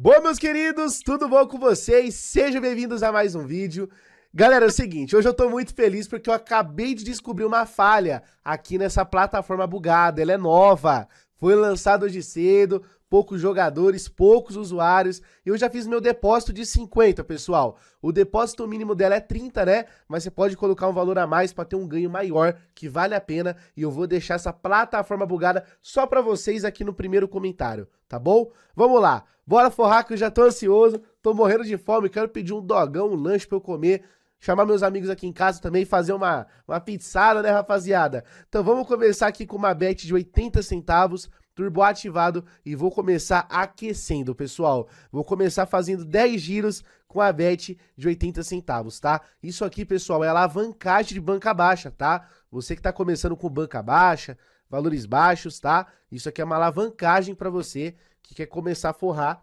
Bom, meus queridos, tudo bom com vocês? Sejam bem-vindos a mais um vídeo. Galera, é o seguinte, hoje eu tô muito feliz porque eu acabei de descobrir uma falha aqui nessa plataforma bugada, ela é nova. Foi lançado hoje cedo, poucos jogadores, poucos usuários. Eu já fiz meu depósito de 50, pessoal. O depósito mínimo dela é 30, né? Mas você pode colocar um valor a mais para ter um ganho maior, que vale a pena. E eu vou deixar essa plataforma bugada só para vocês aqui no primeiro comentário, tá bom? Vamos lá. Bora forrar que eu já tô ansioso, tô morrendo de fome, quero pedir um dogão, um lanche para eu comer chamar meus amigos aqui em casa também, fazer uma, uma pizzada, né, rapaziada? Então vamos começar aqui com uma bet de 80 centavos, turbo ativado, e vou começar aquecendo, pessoal. Vou começar fazendo 10 giros com a bet de 80 centavos, tá? Isso aqui, pessoal, é alavancagem de banca baixa, tá? Você que tá começando com banca baixa, valores baixos, tá? Isso aqui é uma alavancagem para você que quer começar a forrar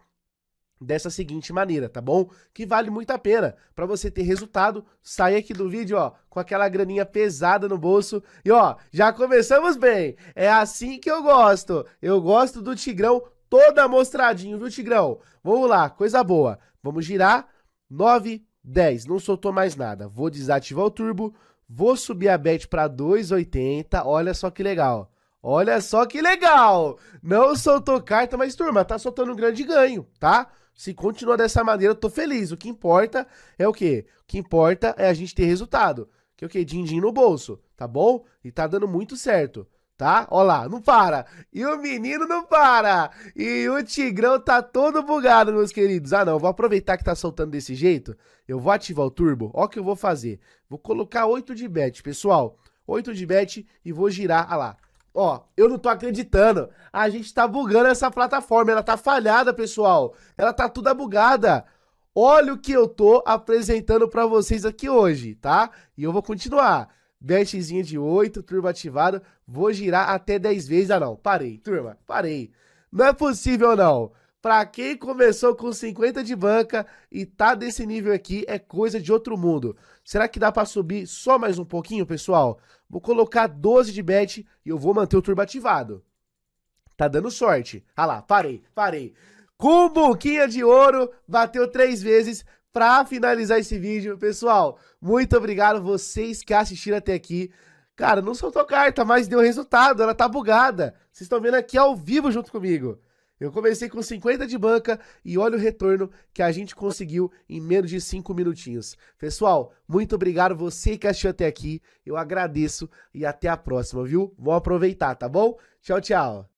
dessa seguinte maneira, tá bom? Que vale muito a pena para você ter resultado, sair aqui do vídeo, ó, com aquela graninha pesada no bolso. E ó, já começamos bem. É assim que eu gosto. Eu gosto do Tigrão todo amostradinho, viu, Tigrão? Vamos lá, coisa boa. Vamos girar 9 10, não soltou mais nada. Vou desativar o turbo, vou subir a bet para 2,80. Olha só que legal. Olha só que legal! Não soltou carta, mas turma, tá soltando um grande ganho, tá? Se continuar dessa maneira, eu tô feliz. O que importa é o quê? O que importa é a gente ter resultado. Que é o quê? Din-din no bolso, tá bom? E tá dando muito certo tá? Ó lá, não para. E o menino não para. E o Tigrão tá todo bugado, meus queridos. Ah, não, vou aproveitar que tá soltando desse jeito. Eu vou ativar o turbo. Ó o que eu vou fazer. Vou colocar 8 de bet, pessoal. 8 de bet e vou girar, ah lá. Ó, eu não tô acreditando. A gente tá bugando essa plataforma. Ela tá falhada, pessoal. Ela tá toda bugada. Olha o que eu tô apresentando para vocês aqui hoje, tá? E eu vou continuar. Betzinha de 8, turma ativada. Vou girar até 10 vezes. Ah, não. Parei, turma. Parei. Não é possível, não. Para quem começou com 50 de banca e tá desse nível aqui, é coisa de outro mundo. Será que dá para subir só mais um pouquinho, pessoal? Vou colocar 12 de bet e eu vou manter o turbo ativado. Tá dando sorte. Ah lá, parei, parei. Com buquinha de ouro, bateu três vezes, para finalizar esse vídeo, pessoal, muito obrigado vocês que assistiram até aqui. Cara, não soltou carta, mas deu resultado, ela tá bugada. Vocês estão vendo aqui ao vivo junto comigo. Eu comecei com 50 de banca e olha o retorno que a gente conseguiu em menos de 5 minutinhos. Pessoal, muito obrigado você que assistiu até aqui. Eu agradeço e até a próxima, viu? Vou aproveitar, tá bom? Tchau, tchau.